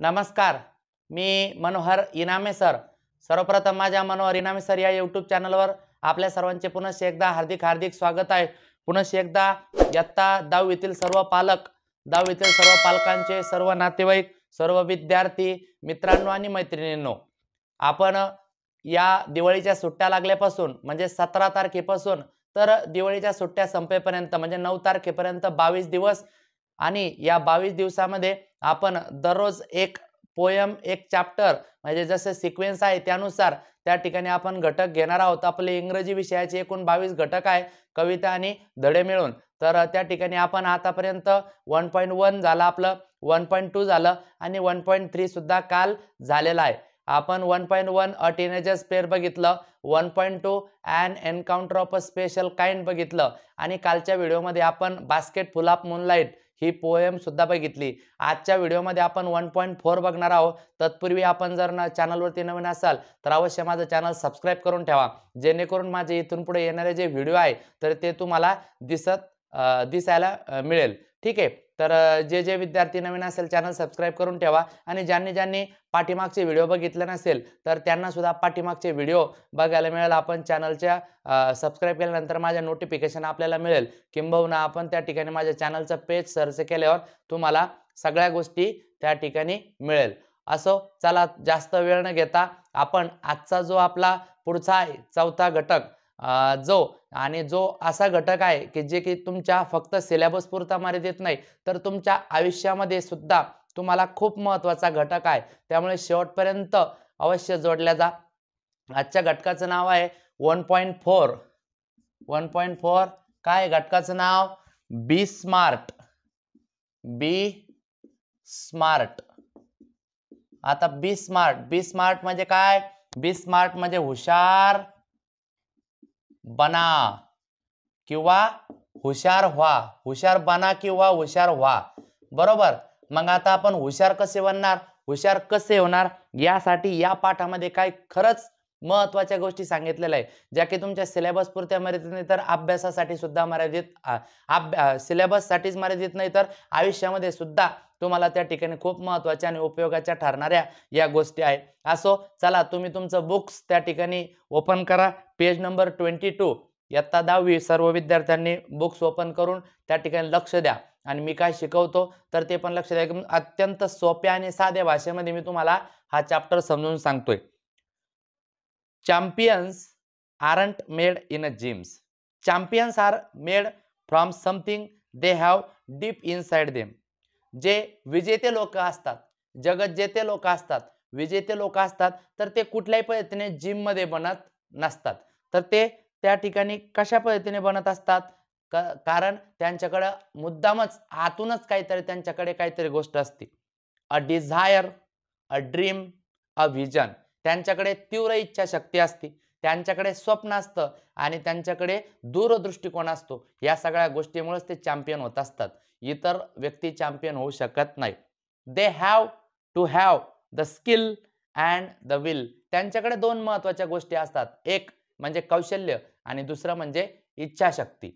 नमस्कार मी मनोहर इनामे सर सर्वप्रथम माझ्या मनोहर इनामे सर या यूट्यूब चॅनलवर आपल्या सर्वांचे पुनश एकदा हार्दिक हार्दिक स्वागत आहे पुनश एकदा इयत्ता येथील सर्व पालक येथील सर्व पालकांचे सर्व नातेवाईक सर्व विद्यार्थी मित्रांनो आणि मैत्रिणींनो आपण या दिवाळीच्या सुट्ट्या लागल्यापासून म्हणजे सतरा तारखेपासून तर दिवाळीच्या सुट्ट्या संपेपर्यंत म्हणजे नऊ तारखेपर्यंत बावीस दिवस आणि या बावीस दिवसामध्ये आपण दररोज एक पोयम एक चॅप्टर म्हणजे जसं सिक्वेन्स आहे त्यानुसार त्या ठिकाणी आपण घटक घेणार आहोत आपले इंग्रजी विषयाचे एकूण बावीस घटक आहे कविता आणि धडे मिळून तर त्या ठिकाणी आपण आतापर्यंत वन पॉईंट वन झालं आपलं वन पॉईंट टू झालं आणि वन पॉईंट थ्री सुद्धा काल झालेला आहे आपण one point one a teenagers prayer बघितलं one point two and encounter of a special kind बघितलं आणि कालच्या व्हिडिओमध्ये आपण बास्केट फुल ऑफ मूनलाईट ही पोएम सुद्धा बघितली आजच्या व्हिडिओमध्ये आपण वन पॉईंट फोर बघणार आहोत तत्पूर्वी आपण जर ना चॅनलवरती नवीन असाल तर अवश्य माझं चॅनल सबस्क्राईब करून ठेवा जेणेकरून माझे इथून पुढे येणारे जे व्हिडिओ आहे तर ते तुम्हाला दिसत दिसायला मिळेल ठीक आहे तर जे जे विद्यार्थी नवीन असेल चॅनल सबस्क्राईब करून ठेवा आणि ज्यांनी ज्यांनी पाठीमागचे व्हिडिओ बघितले नसेल तर त्यांना सुद्धा पाठीमागचे व्हिडिओ बघायला मिळेल आपण चॅनलच्या सबस्क्राईब केल्यानंतर माझ्या नोटिफिकेशन आपल्याला मिळेल किंबहुना आपण त्या ठिकाणी माझ्या चॅनलचं पेज सर्च केल्यावर तुम्हाला सगळ्या गोष्टी त्या ठिकाणी मिळेल असो चला जास्त वेळ न घेता आपण आजचा जो आपला पुढचा चौथा घटक जो आणि जो असा घटक आहे की जे की तुमच्या फक्त सिलेबस पुरता मर्यादित नाही तर तुमच्या आयुष्यामध्ये सुद्धा तुम्हाला खूप महत्त्वाचा घटक आहे त्यामुळे शेवटपर्यंत अवश्य जोडल्या जा आजच्या घटकाचं नाव आहे one point four one point four काय घटकाचं नाव बी स्मार्ट बी स्मार्ट आता बी स्मार्ट बी स्मार्ट म्हणजे काय बी स्मार्ट म्हणजे हुशार बना किंवा हुशार व्हा हुशार बना किंवा हुशार व्हा बरोबर मग आता आपण हुशार कसे बनणार हुशार कसे होणार यासाठी या पाठामध्ये काय खरंच महत्वाच्या गोष्टी सांगितलेल्या आहे ज्या की तुमच्या सिलेबस पुरत्या मर्यादित नाही तर अभ्यासासाठी सुद्धा मर्यादित सिलेबससाठीच मर्यादित नाही तर आयुष्यामध्ये सुद्धा तुम्हाला त्या ठिकाणी खूप महत्वाच्या आणि उपयोगाच्या ठरणाऱ्या या गोष्टी आहेत असो चला तुम्ही तुमचं बुक्स त्या ठिकाणी ओपन करा पेज नंबर ट्वेंटी टू इयत्ता दहावी सर्व विद्यार्थ्यांनी बुक्स ओपन करून त्या ठिकाणी लक्ष द्या आणि मी काय शिकवतो तर ते पण लक्ष द्या अत्यंत सोप्या आणि साध्या भाषेमध्ये मी तुम्हाला हा चॅप्टर समजून सांगतोय champions aren't made in a gyms champions are made from something they have deep inside them जे विजेते लोक असतात जगत जेते लोक असतात विजेते लोक असतात तर ते कुठल्याही पद्धतीने जिममध्ये बनत नसतात तर ते त्या ठिकाणी कशा पद्धतीने बनत असतात क कारण त्यांच्याकडं मुद्दामच आतूनच काहीतरी त्यांच्याकडे काहीतरी गोष्ट असते a desire a dream a vision त्यांच्याकडे तीव्र इच्छाशक्ती असते त्यांच्याकडे स्वप्न असतं आणि त्यांच्याकडे दूरदृष्टिकोन असतो या सगळ्या गोष्टीमुळेच ते चॅम्पियन होत असतात इतर व्यक्ती चॅम्पियन होऊ शकत नाही they have to have the skill and the will त्यांच्याकडे दोन महत्वाच्या गोष्टी असतात एक म्हणजे कौशल्य आणि दुसरं म्हणजे इच्छाशक्ती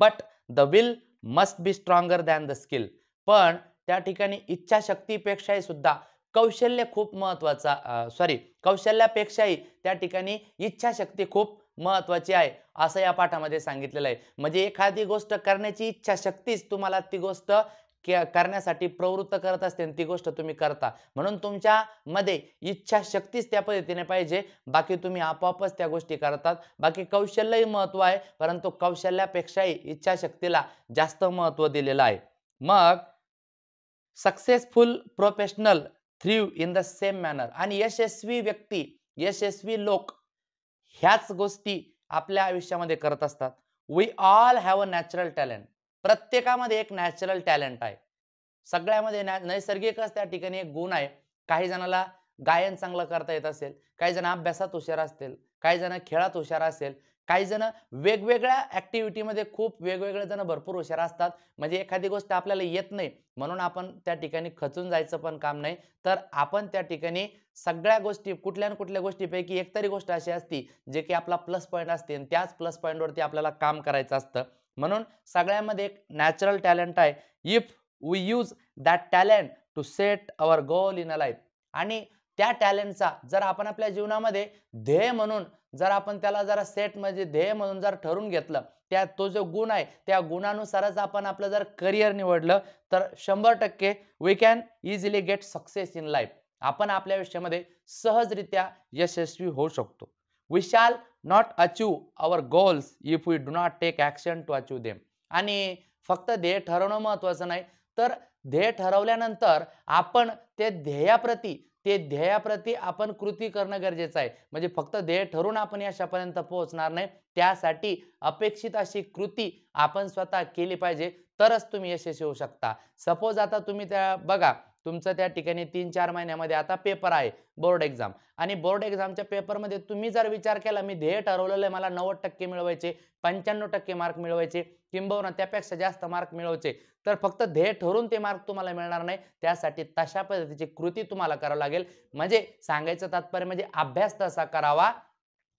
but the will must be stronger than the skill पण त्या ठिकाणी इच्छाशक्तीपेक्षाही सुद्धा कौशल्य खूप महत्त्वाचा सॉरी कौशल्यापेक्षाही त्या ठिकाणी इच्छाशक्ती खूप महत्त्वाची आहे असं या पाठामध्ये सांगितलेलं आहे म्हणजे एखादी गोष्ट करण्याची इच्छाशक्तीच तुम्हाला ती गोष्ट करण्यासाठी प्रवृत्त करत असते आणि ती गोष्ट तुम्ही करता म्हणून तुमच्यामध्ये इच्छाशक्तीच त्या पद्धतीने पाहिजे बाकी तुम्ही आपोआपच त्या गोष्टी करतात बाकी कौशल्यही महत्त्व आहे परंतु कौशल्यापेक्षाही इच्छाशक्तीला जास्त महत्त्व दिलेलं आहे मग successful professional three in the same manner आणि यशस्वी व्यक्ती यशस्वी लोक ह्याच गोष्टी आपल्या आयुष्यामध्ये करत असतात we all have a natural talent प्रत्येकामध्ये एक नॅचरल टॅलेंट आहे सगळ्यामध्ये नैसर्गिकच त्या ठिकाणी एक गुण आहे काही जणाला गायन चांगलं करता येत असेल काही जण अभ्यासात हुशार असतील काही जण खेळात हुशार असेल काही जण वेगवेगळ्या ॲक्टिव्हिटीमध्ये खूप वेगवेगळे जण भरपूर हुशार असतात म्हणजे एखादी गोष्ट आपल्याला येत नाही म्हणून आपण त्या ठिकाणी खचून जायचं पण काम नाही तर आपण त्या ठिकाणी सगळ्या गोष्टी कुठल्या कुठल्या गोष्टीपैकी एकतरी गोष्ट अशी असती जे की आपला प्लस पॉईंट असते आणि त्याच प्लस पॉईंटवरती आपल्याला काम करायचं असतं म्हणून सगळ्यामध्ये एक नॅचरल टॅलेंट आहे if we use that talent to set our goal in a life आणि त्या टॅलेंटचा जर आपण आपल्या जीवनामध्ये ध्येय म्हणून जर आपण त्याला जरा सेट म्हणजे ध्येय म्हणून जर ठरून घेतलं त्या तो जो गुण आहे त्या गुणानुसारच आपण आपलं जर करिअर निवडलं तर शंभर टक्के we can easily get success in life आपण आपल्या आयुष्यामध्ये सहजरित्या यशस्वी होऊ शकतो we shall not achieve our goals if we do not take action to achieve them आणि फक्त ध्येय ठरवणं महत्त्वाचं नाही तर ध्येय ठरवल्यानंतर आपण ते ध्येयाप्रती ते ध्येयाप्रती आपण कृती करणं गरजेचं आहे म्हणजे फक्त ध्येय ठरून आपण यशापर्यंत पोहोचणार नाही त्यासाठी अपेक्षित अशी कृती आपण स्वतः केली पाहिजे तरच तुम्ही यशस्वी होऊ शकता सपोज आता तुम्ही त्या बघा तुमचं त्या ठिकाणी तीन चार महिन्यामध्ये आता पेपर आहे बोर्ड एक्झाम आणि बोर्ड एक्झामच्या पेपरमध्ये तुम्ही जर विचार केला मी ध्येय ठरवलेलं आहे मला नव्वद टक्के मिळवायचे पंच्याण्णव टक्के मार्क मिळवायचे किंबहुना त्यापेक्षा जास्त मार्क मिळवचे तर फक्त ध्येय ठरून ते मार्क तुम्हाला मिळणार नाही त्यासाठी तशा पद्धतीची कृती तुम्हाला करावी लागेल म्हणजे सांगायचं तात्पर्य म्हणजे अभ्यास तसा करावा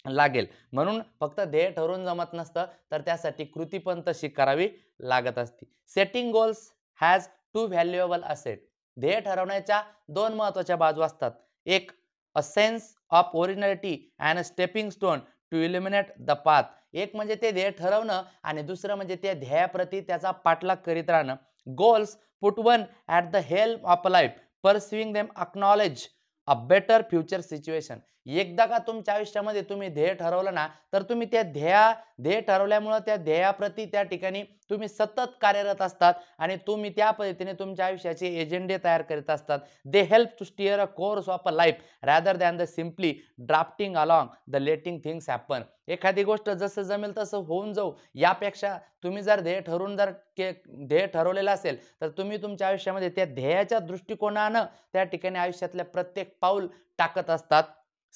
लागेल म्हणून फक्त ध्येय ठरवून जमत नसतं तर त्यासाठी कृती पण तशी करावी लागत असते setting goals has two valuable asset ध्येय ठरवण्याच्या दोन महत्वाच्या बाजू असतात एक a sense of originality and a stepping stone to eliminate the path एक म्हणजे ते ध्येय ठरवणं आणि दुसरं म्हणजे ते ध्येयाप्रती त्याचा पाठलाग करीत राहणं goals put one at the help of life pursuing them acknowledge a better future situation एकदा का तुमच्या आयुष्यामध्ये तुम्ही ध्येय ठरवलं ना तर तुम्ही त्या ध्येया ध्येय ठरवल्यामुळं त्या ध्येयाप्रती त्या ठिकाणी तुम्ही सतत कार्यरत असतात आणि तुम्ही त्या पद्धतीने तुमच्या आयुष्याचे एजेंडे तयार करीत असतात they help to steer a course of a life rather than the simply drafting along the letting things happen एखादी गोष्ट जसं जमेल तसं होऊन जाऊ यापेक्षा तुम्ही जर ध्येय ठरवून जर के ध्येय ठरवलेलं असेल तर तुम्ही तुमच्या आयुष्यामध्ये त्या ध्येयाच्या दृष्टिकोनानं त्या ठिकाणी आयुष्यातल्या प्रत्येक पाऊल टाकत असतात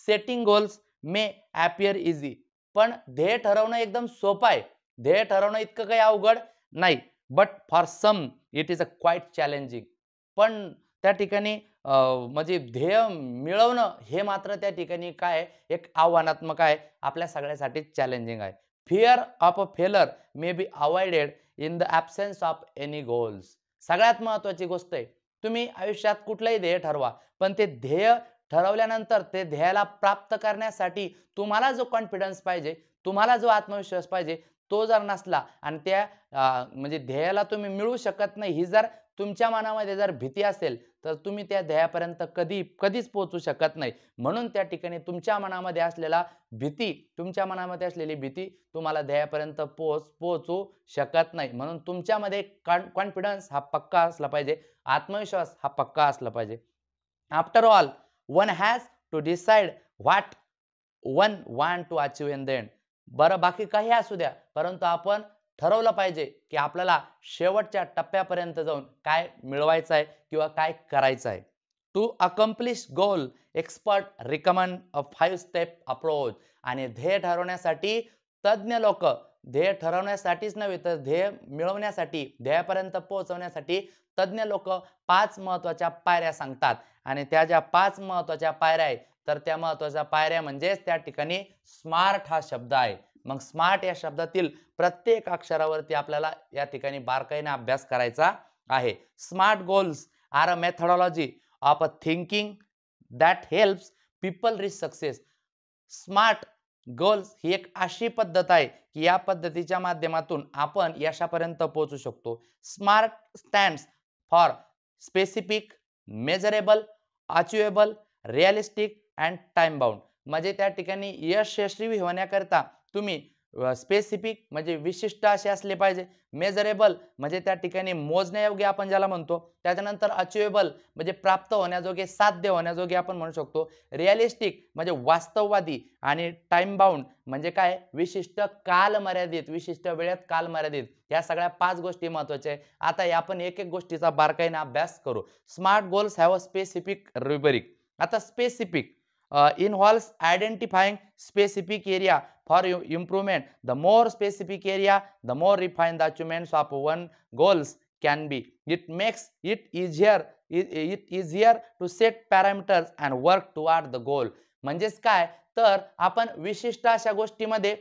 setting goals may appear easy पण ध्येय ठरवणं एकदम सोपं आहे ध्येय ठरवणं इतकं काही अवघड नाही but for some it is a quite challenging पण त्या ठिकाणी म्हणजे ध्येय मिळवणं हे मात्र त्या ठिकाणी काय एक आव्हानात्मक आहे आपल्या सगळ्यासाठी चॅलेंजिंग आहे fear of a failure may be avoided in the absence of any goals सगळ्यात महत्त्वाची गोष्ट आहे तुम्ही आयुष्यात कुठलंही ध्येय ठरवा पण ते ध्येय ठरवल्यानंतर ते ध्येयाला प्राप्त करण्यासाठी तुम्हाला जो कॉन्फिडन्स पाहिजे तुम्हाला जो आत्मविश्वास पाहिजे तो जर नसला आणि त्या म्हणजे ध्येयाला तुम्ही मिळू शकत नाही ही जर तुमच्या मनामध्ये जर भीती असेल तर तुम्ही त्या ध्येयापर्यंत कधी कधीच पोहोचू शकत नाही म्हणून त्या ठिकाणी तुमच्या मनामध्ये असलेला भीती तुमच्या मनामध्ये असलेली भीती तुम्हाला ध्येयापर्यंत पोहोच पोहोचू शकत नाही म्हणून तुमच्यामध्ये कॉन कॉन्फिडन्स हा पक्का असला पाहिजे आत्मविश्वास हा पक्का असला पाहिजे after all one has to decide what one want to achieve in then बरं बाकी काही असू द्या परंतु आपण ठरवलं पाहिजे की आपल्याला शेवटच्या टप्प्यापर्यंत जाऊन काय मिळवायचं आहे किंवा काय करायचं आहे to accomplish goal expert recommend a five step approach आणि ध्येय ठरवण्यासाठी तज्ज्ञ लोक ध्येय ठरवण्यासाठीच नव्हे तर ध्येय मिळवण्यासाठी ध्येयापर्यंत पोहोचवण्यासाठी तज्ज्ञ लोक पाच महत्वाच्या पायऱ्या सांगतात आणि त्या ज्या पाच महत्वाच्या पायऱ्या आहेत तर त्या महत्वाच्या पायऱ्या म्हणजेच त्या ठिकाणी स्मार्ट हा शब्द आहे मग स्मार्ट या शब्दातील प्रत्येक अक्षरावरती आपल्याला या ठिकाणी बारकाईने अभ्यास करायचा आहे SMART goals are a methodology of a thinking that helps people reach success SMART girls ही एक अशी पद्धत आहे की या पद्धतीच्या माध्यमातून आपण यशापर्यंत पोहोचू शकतो SMART stands for specific measurable achievable realistic and time bound म्हणजे त्या ठिकाणी यशस्वी होण्याकरता तुम्ही स्पेसिफिक म्हणजे विशिष्ट असे असले पाहिजे मेजरेबल म्हणजे त्या ठिकाणी मोजण्यायोग्य आपण ज्याला म्हणतो त्याच्यानंतर अचिवेबल म्हणजे प्राप्त होण्याजोगे साध्य होण्याजोगे आपण म्हणू शकतो रिअलिस्टिक म्हणजे वास्तववादी आणि टाइम बाउंड म्हणजे काय विशिष्ट मर्यादित विशिष्ट वेळेत कालमर्यादित या सगळ्या पाच गोष्टी महत्त्वाच्या आहेत आता आपण एक एक गोष्टीचा बारकाईने अभ्यास करू smart goals have a specific rubric आता specific involves identifying specific area for improvement. The more specific area, the more refined the achievements of one goals can be. It makes it easier, it, it easier to set parameters and work toward the goal. म्हणजेच काय तर आपण विशिष्ट अशा गोष्टीमध्ये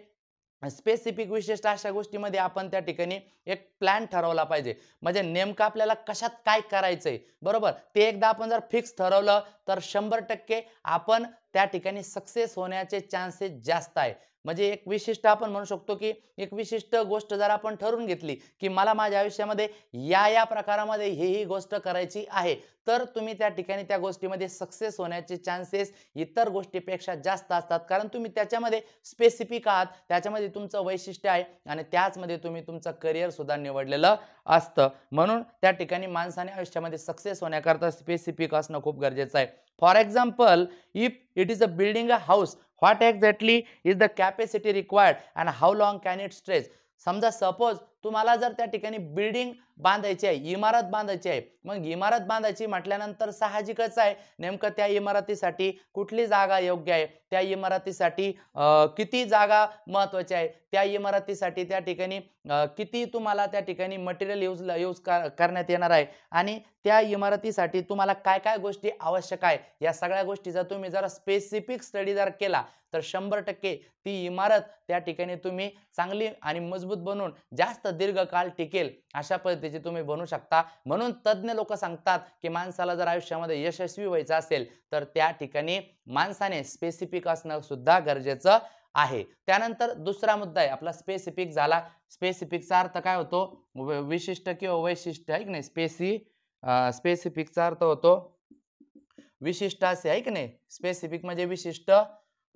specific विशिष्ट अशा गोष्टीमध्ये आपण त्या ठिकाणी एक प्लॅन ठरवला पाहिजे म्हणजे नेमकं आपल्याला कशात काय करायचं आहे बरोबर ते एकदा आपण जर फिक्स ठरवलं तर शंभर टक्के आपण त्या ठिकाणी सक्सेस होण्याचे चान्सेस जास्त आहे म्हणजे एक विशिष्ट आपण म्हणू शकतो की एक विशिष्ट गोष्ट जर आपण ठरवून घेतली की मला माझ्या आयुष्यामध्ये या या प्रकारामध्ये ही ही गोष्ट करायची आहे तर तुम्ही त्या ठिकाणी त्या गोष्टीमध्ये सक्सेस होण्याचे चान्सेस इतर गोष्टीपेक्षा जास्त असतात कारण तुम्ही त्याच्यामध्ये स्पेसिफिक आहात त्याच्यामध्ये तुमचं वैशिष्ट्य आहे आणि त्याचमध्ये तुम्ही तुमचं करिअर सुद्धा निवडलेलं असतं म्हणून त्या ठिकाणी माणसाने आयुष्यामध्ये सक्सेस होण्याकरता स्पेसिफिक असणं खूप गरजेचं आहे for example if it is a building a house what exactly is the capacity required and how long can it stress समजा सपोज तुम्हाला जर त्या ठिकाणी बिल्डिंग बांधायची आहे इमारत बांधायची आहे मग इमारत बांधायची म्हटल्यानंतर साहजिकच आहे नेमकं त्या इमारतीसाठी कुठली जागा योग्य आहे त्या इमारतीसाठी किती जागा महत्त्वाची आहे त्या इमारतीसाठी त्या ठिकाणी किती तुम्हाला त्या ठिकाणी मटेरियल यूज यूज करण्यात येणार आहे आणि त्या इमारतीसाठी तुम्हाला काय काय गोष्टी आवश्यक आहे या सगळ्या गोष्टीचा तुम्ही जर स्पेसिफिक स्टडी जर केला तर शंभर टक्के ती इमारत त्या ठिकाणी तुम्ही चांगली आणि मजबूत बनवून जास्त दीर्घकाळ टिकेल अशा पद्धतीचे तुम्ही बनू शकता म्हणून तज्ज्ञ लोक सांगतात की माणसाला जर आयुष्यामध्ये यशस्वी व्हायचं असेल तर त्या ठिकाणी माणसाने स्पेसिफिक असणं सुद्धा गरजेचं आहे त्यानंतर दुसरा मुद्दा आहे आपला स्पेसिफिक झाला स्पेसिफिकचा अर्थ काय होतो विशिष्ट किंवा वैशिष्ट्य आहे की नाही स्पेसि स्पेसिफिकचा अर्थ होतो विशिष्ट असे आहे की नाही स्पेसिफिक म्हणजे विशिष्ट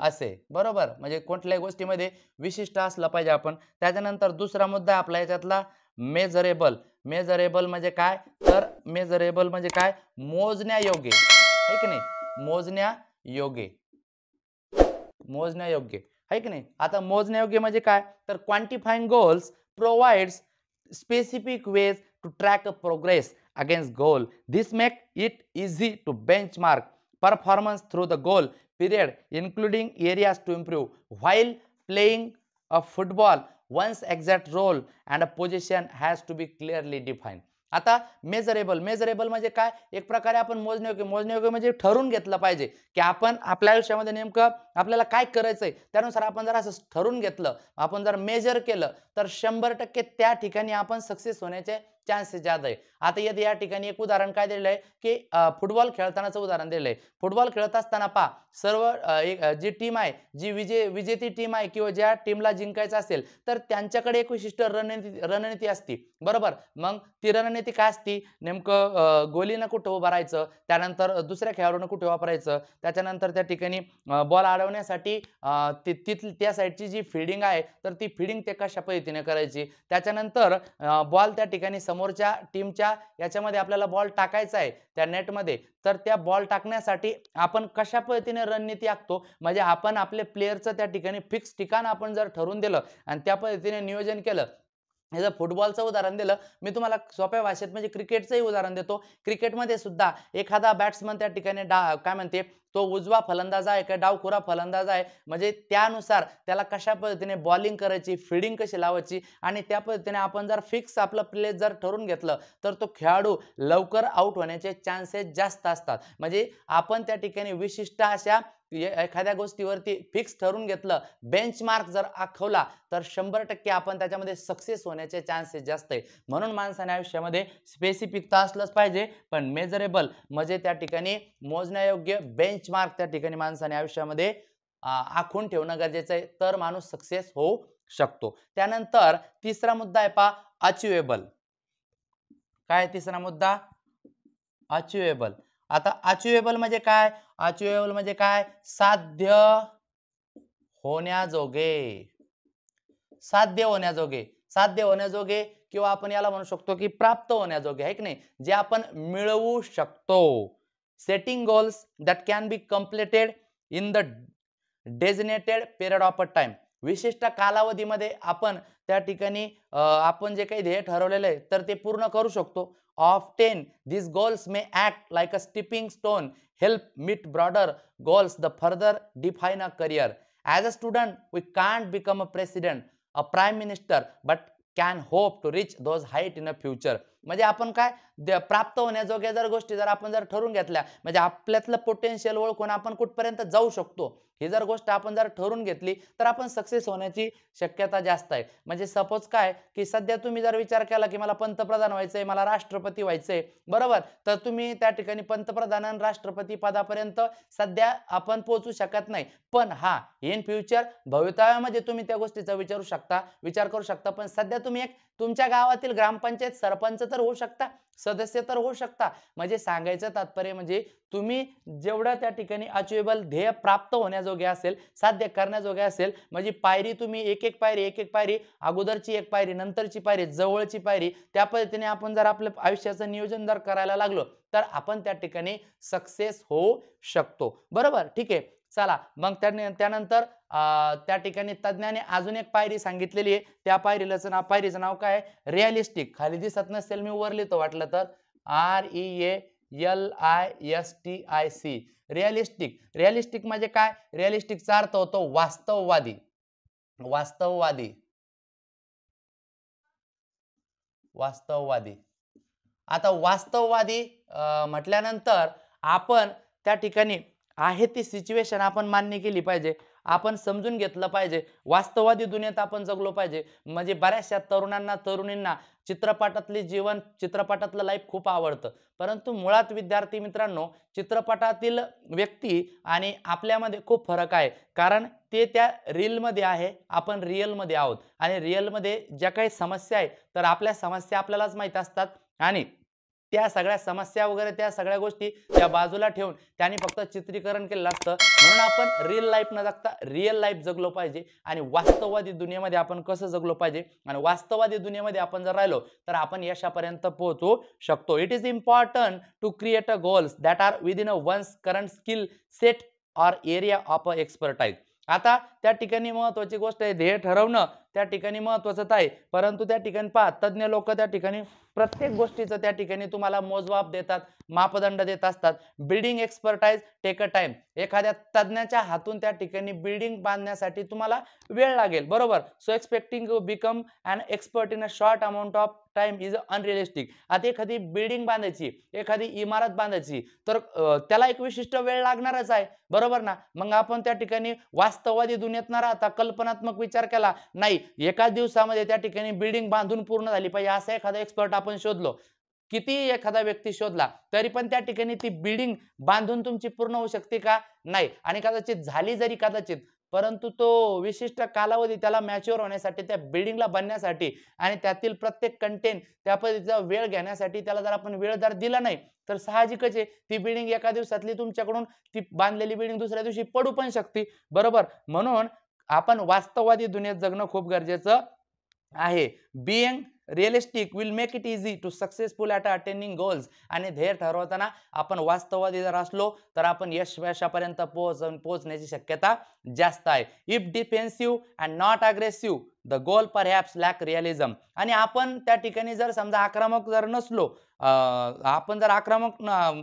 असे बरोबर म्हणजे कोणत्याही गोष्टीमध्ये विशिष्ट असला पाहिजे आपण त्याच्यानंतर दुसरा मुद्दा आपला याच्यातला मेजरेबल मेजरेबल म्हणजे काय तर मेजरेबल म्हणजे काय मोजण्यायोग्य आहे की नाही मोजण्यायोग्य मोजण्यायोग्य आहे की नाही आता मोजण्यायोग्य म्हणजे काय तर quantifying goals provides specific ways to track a progress against goal this make it easy to benchmark performance through the goal period including areas to improve while playing a football one's exact role and a position has to be clearly defined आता measurable measurable म्हणजे काय एक प्रकारे आपण मोजण्यायोग्य योग्य म्हणजे ठरून घेतलं पाहिजे की आपण आपल्या आयुष्यामध्ये नेमकं आपल्याला काय करायचंय त्यानुसार आपण जर असं ठरून घेतलं आपण जर मेजर केलं तर शंभर टक्के त्या ठिकाणी आपण सक्सेस होण्याचे चान्सेस ज्यादा आहे आता यदि या ठिकाणी एक उदाहरण काय दिलेलं आहे की फुटबॉल खेळतानाचं उदाहरण दिलेलं आहे फुटबॉल खेळत असताना पहा सर्व एक जी टीम आहे जी विजे विजेती टीम आहे किंवा ज्या टीमला जिंकायचं असेल तर त्यांच्याकडे एक विशिष्ट रणनीती रणनीती असती बरोबर मग ती रणनीती काय असती नेमकं गोलीनं कुठं उभारायचं त्यानंतर दुसऱ्या खेळाडूनं कुठे वापरायचं त्याच्यानंतर त्या ठिकाणी बॉल अडवण्यासाठी तिथली त्या साईडची जी फिल्डिंग आहे तर ती फिडिंग ते कशा पद्धतीने करायची त्याच्यानंतर बॉल त्या ठिकाणी समोरच्या टीमच्या याच्यामध्ये आपल्याला बॉल टाकायचा आहे त्या नेटमध्ये तर त्या बॉल टाकण्यासाठी आपण कशा पद्धतीने रणनीती आखतो म्हणजे आपण आपले प्लेयरचं त्या ठिकाणी फिक्स ठिकाण आपण जर ठरवून दिलं आणि त्या पद्धतीने नियोजन केलं याचं फुटबॉलचं उदाहरण दिलं मी तुम्हाला सोप्या भाषेत म्हणजे क्रिकेटचंही उदाहरण देतो क्रिकेटमध्ये सुद्धा एखादा बॅट्समन त्या ठिकाणी डा काय म्हणते तो उजवा फलंदाज आहे का डावखुरा फलंदाज आहे म्हणजे त्यानुसार त्याला कशा पद्धतीने बॉलिंग करायची फिल्डिंग कशी लावायची आणि त्या पद्धतीने आपण जर फिक्स आपलं प्लेस जर ठरवून घेतलं तर तो खेळाडू लवकर आउट होण्याचे चान्सेस जास्त असतात म्हणजे आपण त्या ठिकाणी विशिष्ट अशा एखाद्या गोष्टीवरती फिक्स ठरून घेतलं बेंचमार्क जर आखवला तर शंभर टक्के आपण त्याच्यामध्ये सक्सेस होण्याचे चान्सेस जास्त आहे म्हणून माणसाने आयुष्यामध्ये स्पेसिफिकता असलंच पाहिजे पण मेजरेबल म्हणजे त्या ठिकाणी मोजण्यायोग्य बेंचमार्क त्या ठिकाणी माणसाने आयुष्यामध्ये आखून ठेवणं गरजेचं आहे तर माणूस सक्सेस होऊ शकतो त्यानंतर तिसरा मुद्दा आहे पा अचिवेबल काय तिसरा मुद्दा अचिवेबल आता अचिवेबल म्हणजे काय अचिवेबल म्हणजे काय साध्य होण्याजोगे साध्य होण्याजोगे साध्य होण्याजोगे किंवा आपण याला म्हणू शकतो की प्राप्त होण्याजोगे आहे की नाही जे आपण मिळवू शकतो setting goals that can be completed in the designated period of a time विशिष्ट कालावधीमध्ये आपण त्या ठिकाणी आपण जे काही ध्येय ठरवलेलं आहे तर ते पूर्ण करू शकतो of ten this goals may act like a stepping stone help meet broader goals the further define a career as a student we can't become a president a prime minister but can hope to reach those height in a future म्हणजे आपण काय प्राप्त होण्याजोग्या जर गोष्टी जर आपण जर ठरून घेतल्या म्हणजे आपल्यातलं पोटेन्शियल ओळखून आपण कुठपर्यंत जाऊ शकतो ही जर गोष्ट आपण जर ठरून घेतली तर आपण सक्सेस होण्याची शक्यता जास्त आहे म्हणजे सपोज काय की सध्या तुम्ही जर विचार केला की मला पंतप्रधान व्हायचंय मला राष्ट्रपती व्हायचंय बरोबर तर तुम्ही त्या ठिकाणी पंतप्रधान आणि राष्ट्रपती पदापर्यंत सध्या आपण पोहोचू शकत नाही पण हा इन फ्युचर भवितव्यामध्ये तुम्ही त्या गोष्टीचा विचारू शकता विचार करू शकता पण सध्या तुम्ही एक तुमच्या गावातील ग्रामपंचायत सरपंच तर होऊ शकता सदस्य तर होऊ शकता म्हणजे सांगायचं तात्पर्य म्हणजे तुम्ही जेवढा त्या ठिकाणी अचिवेबल ध्येय प्राप्त होण्याजोगे असेल साध्य करण्याजोगे असेल म्हणजे पायरी तुम्ही एक एक पायरी एक एक पायरी अगोदरची एक पायरी नंतरची पायरी जवळची पायरी त्या पद्धतीने आपण जर आपलं आयुष्याचं नियोजन जर करायला लागलो तर आपण त्या ठिकाणी सक्सेस होऊ शकतो बरोबर ठीक आहे चला मग त्यानंतर त्या ठिकाणी तज्ञाने अजून एक पायरी सांगितलेली आहे त्या पायरीलाच नाव पायरीचं नाव काय रिअलिस्टिक खाली दिसत नसेल मी वर लिहितो वाटलं तर R E A L I S T I C realistic realistic म्हणजे काय रिअलिस्टिकचा अर्थ होतो वास्तववादी वास्तववादी वास्तववादी आता वास्तववादी म्हटल्यानंतर आपण त्या ठिकाणी आहे ती सिच्युएशन आपण मान्य केली पाहिजे आपण समजून घेतलं पाहिजे वास्तववादी दुनियेत आपण जगलो पाहिजे म्हणजे बऱ्याचशा तरुणांना तरुणींना चित्रपटातले जीवन चित्रपटातलं लाईफ खूप आवडतं परंतु मुळात विद्यार्थी मित्रांनो चित्रपटातील व्यक्ती आणि आपल्यामध्ये खूप फरक आहे कारण ते त्या रीलमध्ये आहे आपण रिअलमध्ये आहोत आणि रिअलमध्ये ज्या काही समस्या आहे तर आपल्या समस्या आपल्यालाच माहीत असतात आणि त्या सगळ्या समस्या वगैरे त्या सगळ्या गोष्टी त्या बाजूला ठेवून त्यांनी फक्त चित्रीकरण केलं असतं म्हणून आपण रिअल लाईफ न जगता रिअल लाईफ जगलो पाहिजे आणि वास्तववादी दुनियेमध्ये आपण कसं जगलो पाहिजे आणि वास्तववादी दुनियेमध्ये आपण जर राहिलो तर आपण यशापर्यंत पोहोचू शकतो it is important to create a goals that are within a one's current skill set or area of a expertise आता त्या ठिकाणी महत्वाची गोष्ट आहे ध्येय ठरवणं त्या ठिकाणी महत्वाचं आहे परंतु त्या ठिकाणी पहा तज्ज्ञ लोक त्या ठिकाणी प्रत्येक गोष्टीचं त्या ठिकाणी तुम्हाला मोजवाप देतात मापदंड देत असतात building expertise take a time एखाद्या तज्ज्ञाच्या हातून त्या ठिकाणी बिल्डिंग बांधण्यासाठी तुम्हाला वेळ लागेल बरोबर so expecting to become and expert in a short amount of time is unrealistic आता एखादी बिल्डिंग बांधायची एखादी इमारत बांधायची तर त्याला एक विशिष्ट वेळ लागणारच आहे बरोबर ना मग आपण त्या ठिकाणी वास्तववादी दुनियेत ना राहता कल्पनात्मक विचार केला नाही एका दिवसामध्ये त्या ठिकाणी बिल्डिंग बांधून पूर्ण झाली पाहिजे असा एखादा एक्सपर्ट आपण आपण शोधलो किती एखादा व्यक्ती शोधला तरी पण त्या ठिकाणी ती बिल्डिंग बांधून तुमची पूर्ण होऊ शकते का नाही आणि कदाचित झाली जरी कदाचित परंतु तो विशिष्ट कालावधी त्याला मॅच्युअर होण्यासाठी त्या बिल्डिंगला बनण्यासाठी आणि त्यातील प्रत्येक कंटेंट त्या पद्धतीचा वेळ घेण्यासाठी त्याला जर आपण वेळ जर दिला नाही तर साहजिकच आहे ती बिल्डिंग एका दिवसातली तुमच्याकडून ती बांधलेली बिल्डिंग दुसऱ्या दिवशी पडू पण शकते बरोबर म्हणून आपण वास्तववादी दुनियेत जगणं खूप गरजेचं आहे being realistic will make it easy to successful at attending goals आणि ध्येय ठरवताना आपण वास्तववादी जर असलो तर आपण यश यशयशापर्यंत पोहोच पोहोचण्याची शक्यता जास्त आहे if defensive and not aggressive the goal perhaps lack realism आणि आपण त्या ठिकाणी जर समजा आक्रमक जर नसलो आपण जर आक्रमक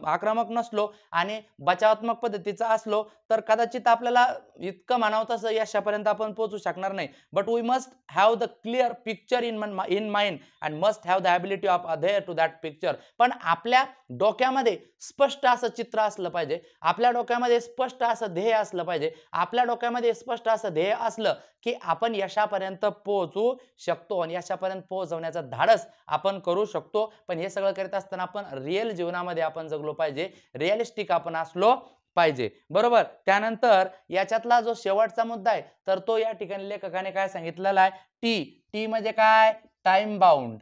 आक्रमक नसलो आणि बचावात्मक पद्धतीचा असलो तर कदाचित आपल्याला इतकं म्हणावं तसं यशापर्यंत आपण पोहोचू शकणार नाही but we must have the clear picture in मन in mind and must have the ability of adhere to that picture पण आपल्या डोक्यामध्ये स्पष्ट असं चित्र असलं पाहिजे आपल्या डोक्यामध्ये स्पष्ट असं ध्येय असलं पाहिजे आपल्या डोक्यामध्ये स्पष्ट असं ध्येय असलं की आपण यशापर्यंत पोहोचू शकतो आणि यशापर्यंत पोहोचवण्याचा धाडस आपण करू शकतो पण हे सगळं करीत असताना आपण रिअल जीवनामध्ये आपण जगलो पाहिजे रिअलिस्टिक आपण असलो पाहिजे बरोबर त्यानंतर याच्यातला जो शेवटचा मुद्दा आहे तर तो या ठिकाणी लेखकाने काय सांगितलेला आहे टी टी म्हणजे काय time bound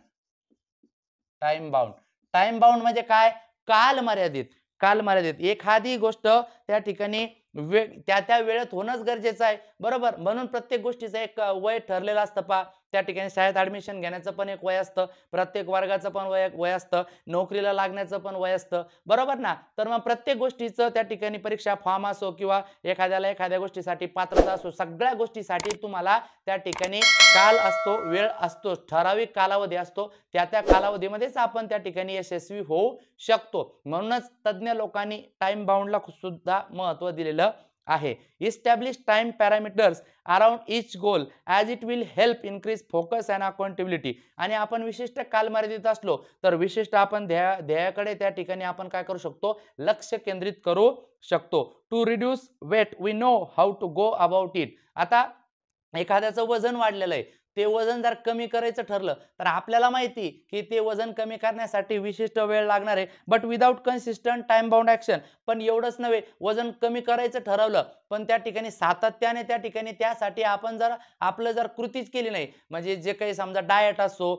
time bound time bound म्हणजे काय काल मर्यादित काल मर्यादित एखादी गोष्ट त्या ठिकाणी वेळ त्या त्या वेळेत होणंच गरजेचं आहे बरोबर म्हणून प्रत्येक गोष्टीचं एक वय ठरलेलं असतं पा त्या ठिकाणी शाळेत ॲडमिशन घेण्याचं पण एक वय असतं प्रत्येक वर्गाचं पण वय वय असतं नोकरीला लागण्याचं पण वय असतं बरोबर ना तर मग प्रत्येक गोष्टीचं त्या ठिकाणी परीक्षा फॉर्म असो किंवा एखाद्याला एखाद्या गोष्टीसाठी पात्रता असो सगळ्या गोष्टीसाठी तुम्हाला त्या ठिकाणी काल असतो वेळ असतो ठराविक कालावधी असतो त्या त्या कालावधीमध्येच आपण त्या ठिकाणी यशस्वी होऊ शकतो म्हणूनच तज्ज्ञ लोकांनी टाइम बाउंडला सुद्धा महत्त्व दिलेलं आहे establish time parameters around each goal as it will help increase focus and accountability आणि आपण विशिष्ट कालमर्यादित असलो तर विशिष्ट आपण ध्येया ध्येयाकडे त्या ठिकाणी आपण काय करू शकतो लक्ष केंद्रित करू शकतो to reduce weight we know how to go about it आता एखाद्याचं वजन वाढलेलं आहे ते वजन जर कमी करायचं ठरलं तर आपल्याला माहिती की ते वजन कमी करण्यासाठी विशिष्ट वेळ लागणार आहे but without consistent time bound action पण एवढंच नव्हे वजन कमी करायचं ठरवलं पण त्या ठिकाणी सातत्याने त्या ठिकाणी त्यासाठी आपण जर आपलं जर कृतीच केली नाही म्हणजे जे काही समजा डाएट असो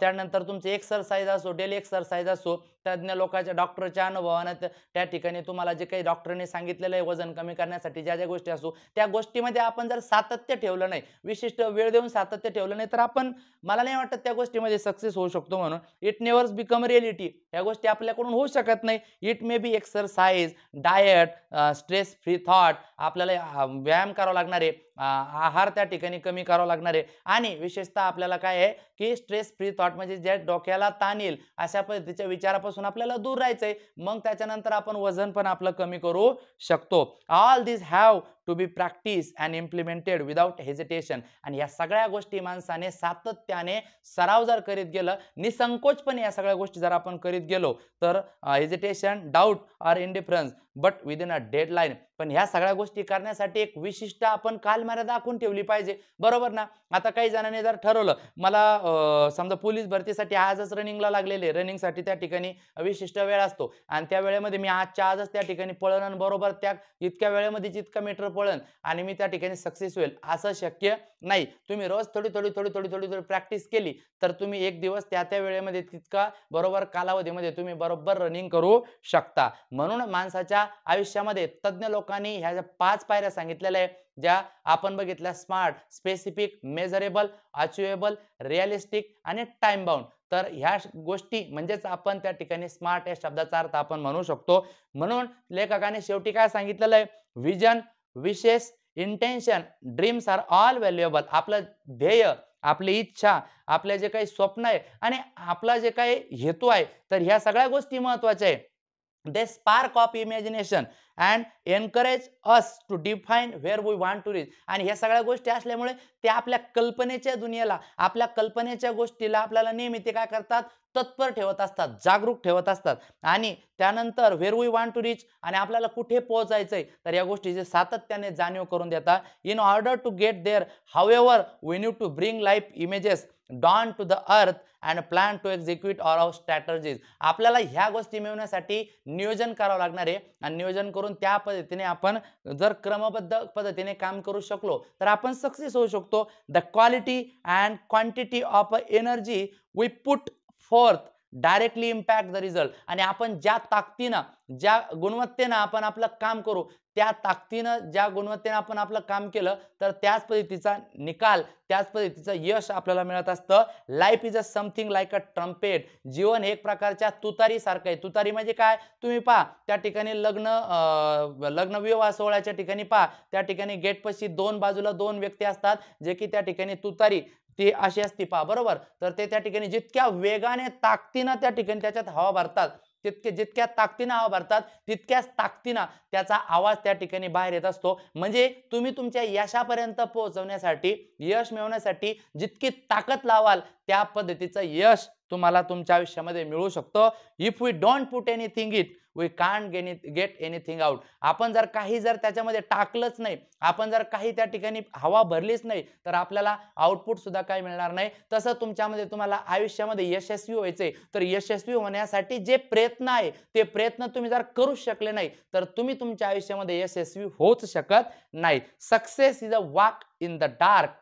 त्यानंतर तुमचं एक्सरसाइज असो डेली एक्सरसाइज असो तज्ञ लोकांच्या डॉक्टरच्या अनुभवानं त्या ठिकाणी तुम्हाला जे काही डॉक्टरने सांगितलेलं आहे वजन कमी करण्यासाठी ज्या ज्या गोष्टी असू त्या गोष्टीमध्ये आपण जर सातत्य ठेवलं नाही विशिष्ट वेळ देऊन सातत्य ठेवलं नाही तर आपण मला नाही वाटत त्या गोष्टीमध्ये सक्सेस होऊ शकतो म्हणून इट नेवर्स बिकम रिअलिटी ह्या गोष्टी आपल्याकडून होऊ शकत नाही it may be exercise diet stress free thought आपल्याला व्यायाम करावा लागणार आहे आहार त्या ठिकाणी कमी करावा लागणार आहे आणि विशेषतः आपल्याला काय आहे की स्ट्रेस फ्री थॉट म्हणजे ज्या डोक्याला ताण येईल अशा पद्धतीच्या विचारापासून आपल्याला दूर राहायचंय मग त्याच्यानंतर आपण वजन पण आपलं कमी करू शकतो all this have to be practice and implemented without hesitation आणि या सगळ्या गोष्टी माणसाने सातत्याने सराव जर करीत गेलं निसंकोचपणे या सगळ्या गोष्टी जर आपण करीत गेलो तर hesitation doubt or indifference but within a deadline पण ह्या सगळ्या गोष्टी करण्यासाठी एक विशिष्ट आपण कालमर्यादा आखून ठेवली पाहिजे बरोबर ना आता काही जणांनी जर ठरवलं मला समजा पोलीस भरतीसाठी आजच रनिंगला लागलेले रनिंगसाठी त्या ठिकाणी विशिष्ट वेळ असतो आणि त्या वेळेमध्ये मी आजच्या आजच त्या ठिकाणी आणि बरोबर त्या इतक्या वेळेमध्ये जितका मीटर आणि मी त्या ठिकाणी सक्सेस होईल असं शक्य नाही तुम्ही रोज थोडी थोडी थोडी थोडी थोडी थोडी प्रॅक्टिस केली तर तुम्ही एक दिवस त्या त्या वेळेमध्ये तितका बरोबर कालावधीमध्ये तुम्ही बरोबर रनिंग करू शकता म्हणून माणसाच्या आयुष्यामध्ये तज्ज्ञ लोकांनी ह्या ज्या पाच पायऱ्या सांगितलेल्या आहेत ज्या आपण बघितल्या smart specific measurable achievable realistic आणि टाइम बाउंड तर ह्या गोष्टी म्हणजेच आपण त्या ठिकाणी स्मार्ट या शब्दाचा अर्थ आपण म्हणू शकतो म्हणून लेखकाने शेवटी काय सांगितलेलं आहे विजन विशेष intention dreams are all valuable आपलं ध्येय आपली इच्छा आपले जे काही स्वप्न आहे आणि आपला जे काही हेतू आहे तर ह्या सगळ्या गोष्टी महत्वाच्या आहे they spark of imagination and encourage us to define where we want to reach आणि ह्या सगळ्या गोष्टी असल्यामुळे ते आपल्या कल्पनेच्या दुनियेला आपल्या कल्पनेच्या गोष्टीला आपल्याला नेहमी ते काय करतात तत्पर ठेवत असतात जागरूक ठेवत असतात आणि त्यानंतर where we want to reach आणि आपल्याला कुठे पोहोचायचं आहे तर या गोष्टीचे सातत्याने जाणीव करून देतात in order to get there ever we new to bring life images down to the earth and plan to execute our आवर स्ट्रॅटर्जीज आपल्याला ह्या गोष्टी मिळवण्यासाठी नियोजन करावं लागणार आहे आणि नियोजन करून त्या पद्धतीने आपण जर क्रमबद्ध पद्धतीने काम करू शकलो तर आपण सक्सेस होऊ शकतो the quality and quantity of a energy we put forth directly impact the result आणि आपण ज्या ताकदीनं ज्या गुणवत्तेनं आपण आपलं काम करू त्या ताकदीनं ज्या गुणवत्तेनं आपण आपलं काम केलं तर त्याच पद्धतीचा निकाल त्याच पद्धतीचं यश आपल्याला मिळत असतं life is a something like a trumpet जीवन एक प्रकारच्या तुतारीसारखं आहे तुतारी म्हणजे काय तुम्ही पहा त्या ठिकाणी लग्न लग्न विवाह सोहळ्याच्या ठिकाणी पहा त्या ठिकाणी गेटपशी दोन बाजूला दोन व्यक्ती असतात जे की त्या ठिकाणी तुतारी ती अशी असते पहा बरोबर तर ते त्या ठिकाणी जितक्या वेगाने ताकदीनं त्या ठिकाणी त्याच्यात हवा भरतात तितके जितक्या ताकदीनं हवा भरतात तितक्याच ताकदीनं त्याचा आवाज त्या ठिकाणी बाहेर येत असतो म्हणजे तुम्ही तुमच्या यशापर्यंत पोहोचवण्यासाठी यश मिळवण्यासाठी जितकी ताकद लावाल त्या पद्धतीचं यश तुम्हाला तुमच्या आयुष्यामध्ये मिळू शकतो if we don't put anything it we can't gain get anything out आपण जर काही जर त्याच्यामध्ये टाकलंच नाही आपण जर काही त्या ठिकाणी हवा भरलीच नाही तर आपल्याला आउटपुट सुद्धा काही मिळणार नाही तसं तुमच्यामध्ये तुम्हाला आयुष्यामध्ये यशस्वी व्हायचे तर यशस्वी होण्यासाठी जे प्रयत्न आहे ते प्रयत्न तुम्ही जर करू शकले नाही तर तुम्ही तुमच्या आयुष्यामध्ये यशस्वी होच शकत नाही success is a walk in the dark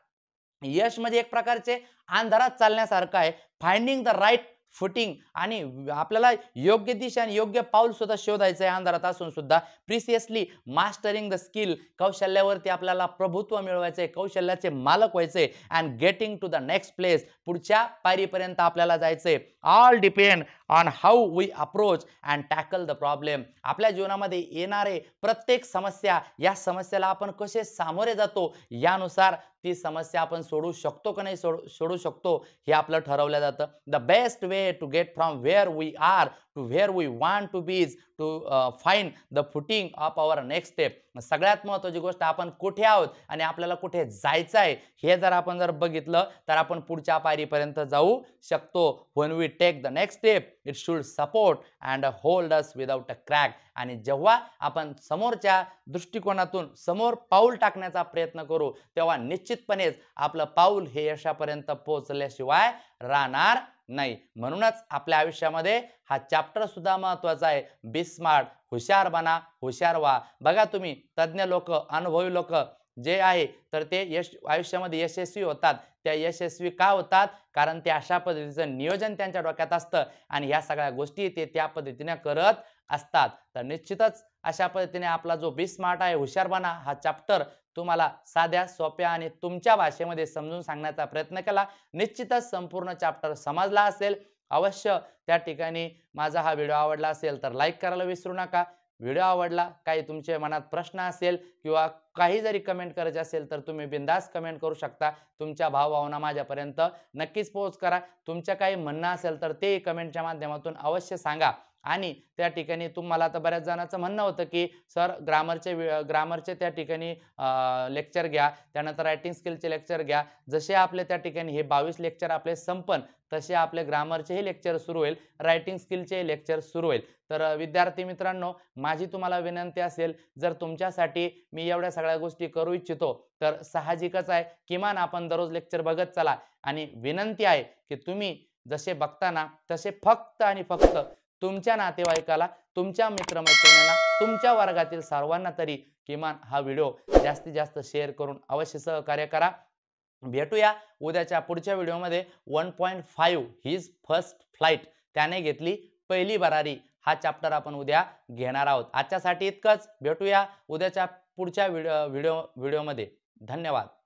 यश म्हणजे एक प्रकारचे अंधारात चालण्यासारखं आहे फाइंडिंग द राईट फुटिंग आणि आपल्याला योग्य दिशा आणि योग्य पाऊल सुद्धा शोधायचं आहे अंधारात असून सुद्धा प्रिसियसली मास्टरिंग द स्किल कौशल्यावरती आपल्याला प्रभुत्व मिळवायचे कौशल्याचे मालक व्हायचे and getting to the next place पुढच्या पायरीपर्यंत आपल्याला जायचंय all depend on how we approach and tackle the problem आपल्या जीवनामध्ये येणारे प्रत्येक समस्या या समस्याला आपण कसे सामोरे जातो यानुसार ती समस्या आपण सोडू शकतो का नाही सोडू सोडू शकतो हे आपलं ठरवलं जातं the best way way to get from where we are to where we want to be is to uh, find the footing of our next step सगळ्यात महत्त्वाची गोष्ट आपण कुठे आहोत आणि आपल्याला कुठे जायचं आहे हे जर आपण जर बघितलं तर आपण पुढच्या पायरीपर्यंत जाऊ शकतो when we take the next step it should support and hold us without a crack आणि जेव्हा आपण समोरच्या दृष्टिकोनातून समोर पाऊल टाकण्याचा प्रयत्न करू तेव्हा निश्चितपणेच आपलं पाऊल हे यशापर्यंत पोहोचल्याशिवाय राहणार नाही म्हणूनच आपल्या आयुष्यामध्ये हा चॅप्टर सुद्धा महत्वाचा आहे बी स्मार्ट हुशार बना हुशार व्हा बघा तुम्ही तज्ज्ञ लोक अनुभवी लोक जे आहे तर ते यश आयुष्यामध्ये यशस्वी होतात त्या यशस्वी का होतात कारण ते अशा पद्धतीचं नियोजन त्यांच्या डोक्यात असतं आणि ह्या सगळ्या गोष्टी ते त्या पद्धतीने करत असतात तर निश्चितच अशा पद्धतीने आपला जो बी स्मार्ट आहे बना हा चॅप्टर तुम्हाला साध्या सोप्या आणि तुमच्या भाषेमध्ये समजून सांगण्याचा प्रयत्न केला निश्चितच संपूर्ण चॅप्टर समजला असेल अवश्य त्या ठिकाणी माझा हा व्हिडिओ आवडला असेल तर लाईक करायला विसरू नका व्हिडिओ आवडला काही तुमच्या मनात प्रश्न असेल किंवा काही जरी कमेंट करायचे असेल तर तुम्ही बिंदास कमेंट करू शकता तुमच्या भावभावना माझ्यापर्यंत नक्कीच पोहोच करा तुमच्या काही म्हणणं असेल तर ते कमेंटच्या माध्यमातून अवश्य सांगा आणि त्या ठिकाणी तुम्हाला आता बऱ्याच जणांचं म्हणणं होतं की सर ग्रामरचे ग्रामरचे त्या ठिकाणी लेक्चर घ्या त्यानंतर रायटिंग स्किलचे लेक्चर घ्या जसे आपले त्या ठिकाणी हे बावीस लेक्चर आपले संपन तसे आपले ग्रामरचेही लेक्चर सुरू होईल रायटिंग स्किलचे लेक्चर सुरू होईल तर विद्यार्थी मित्रांनो माझी तुम्हाला विनंती असेल जर तुमच्यासाठी मी एवढ्या सगळ्या गोष्टी करू इच्छितो तर साहजिकच आहे किमान आपण दररोज लेक्चर बघत चला आणि विनंती आहे की तुम्ही जसे बघताना तसे फक्त आणि फक्त तुमच्या नातेवाईकाला तुमच्या मित्रमैत्रिणींना तुमच्या वर्गातील सर्वांना तरी किमान हा व्हिडिओ जास्तीत जास्त शेअर करून अवश्य सहकार्य करा भेटूया उद्याच्या पुढच्या व्हिडिओमध्ये one point five his first flight त्याने घेतली पहिली भरारी हा चॅप्टर आपण उद्या घेणार आहोत आजच्यासाठी इतकंच भेटूया उद्याच्या पुढच्या व्हिडिओ व्हिडिओ व्हिडिओमध्ये धन्यवाद